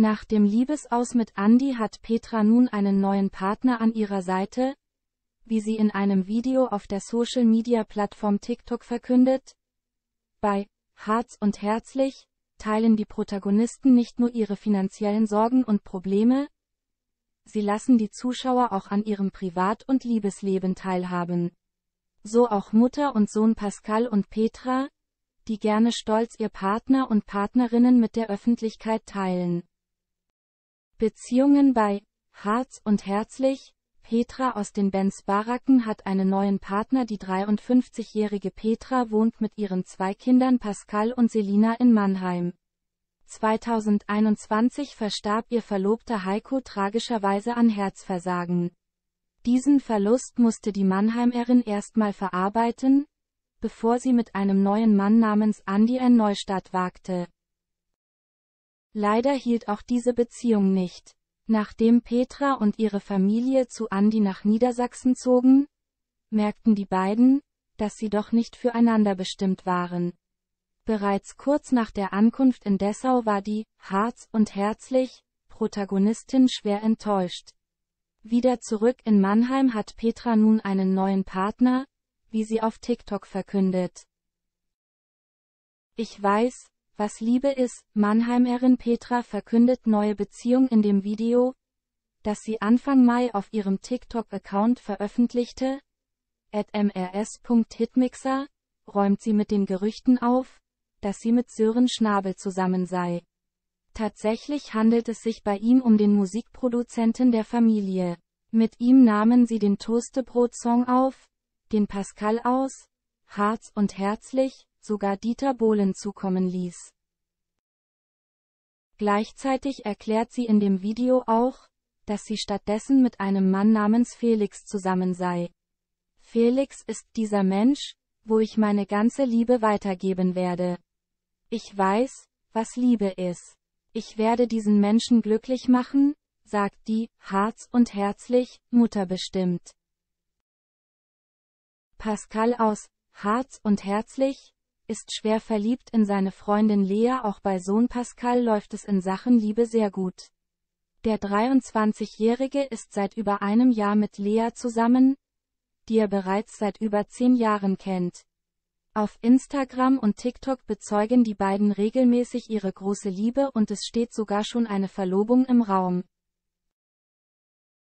Nach dem Liebesaus mit Andy hat Petra nun einen neuen Partner an ihrer Seite, wie sie in einem Video auf der Social-Media-Plattform TikTok verkündet. Bei Harz und Herzlich teilen die Protagonisten nicht nur ihre finanziellen Sorgen und Probleme, sie lassen die Zuschauer auch an ihrem Privat- und Liebesleben teilhaben. So auch Mutter und Sohn Pascal und Petra, die gerne stolz ihr Partner und Partnerinnen mit der Öffentlichkeit teilen. Beziehungen bei Harz und Herzlich, Petra aus den Benz Baracken hat einen neuen Partner. Die 53-jährige Petra wohnt mit ihren zwei Kindern Pascal und Selina in Mannheim. 2021 verstarb ihr Verlobter Heiko tragischerweise an Herzversagen. Diesen Verlust musste die Mannheimerin erstmal verarbeiten, bevor sie mit einem neuen Mann namens Andy einen Neustart wagte. Leider hielt auch diese Beziehung nicht. Nachdem Petra und ihre Familie zu Andi nach Niedersachsen zogen, merkten die beiden, dass sie doch nicht füreinander bestimmt waren. Bereits kurz nach der Ankunft in Dessau war die, Harz und Herzlich, Protagonistin schwer enttäuscht. Wieder zurück in Mannheim hat Petra nun einen neuen Partner, wie sie auf TikTok verkündet. Ich weiß, was Liebe ist, Mannheimerin Petra verkündet neue Beziehung in dem Video, das sie Anfang Mai auf ihrem TikTok-Account veröffentlichte. At mrs.hitmixer räumt sie mit den Gerüchten auf, dass sie mit Sören Schnabel zusammen sei. Tatsächlich handelt es sich bei ihm um den Musikproduzenten der Familie. Mit ihm nahmen sie den Toastebrot-Song auf, den Pascal aus, Harz und Herzlich, sogar Dieter Bohlen zukommen ließ. Gleichzeitig erklärt sie in dem Video auch, dass sie stattdessen mit einem Mann namens Felix zusammen sei. Felix ist dieser Mensch, wo ich meine ganze Liebe weitergeben werde. Ich weiß, was Liebe ist. Ich werde diesen Menschen glücklich machen, sagt die, Harz und herzlich, Mutter bestimmt. Pascal aus, Harz und herzlich, ist schwer verliebt in seine Freundin Lea. Auch bei Sohn Pascal läuft es in Sachen Liebe sehr gut. Der 23-Jährige ist seit über einem Jahr mit Lea zusammen, die er bereits seit über zehn Jahren kennt. Auf Instagram und TikTok bezeugen die beiden regelmäßig ihre große Liebe und es steht sogar schon eine Verlobung im Raum.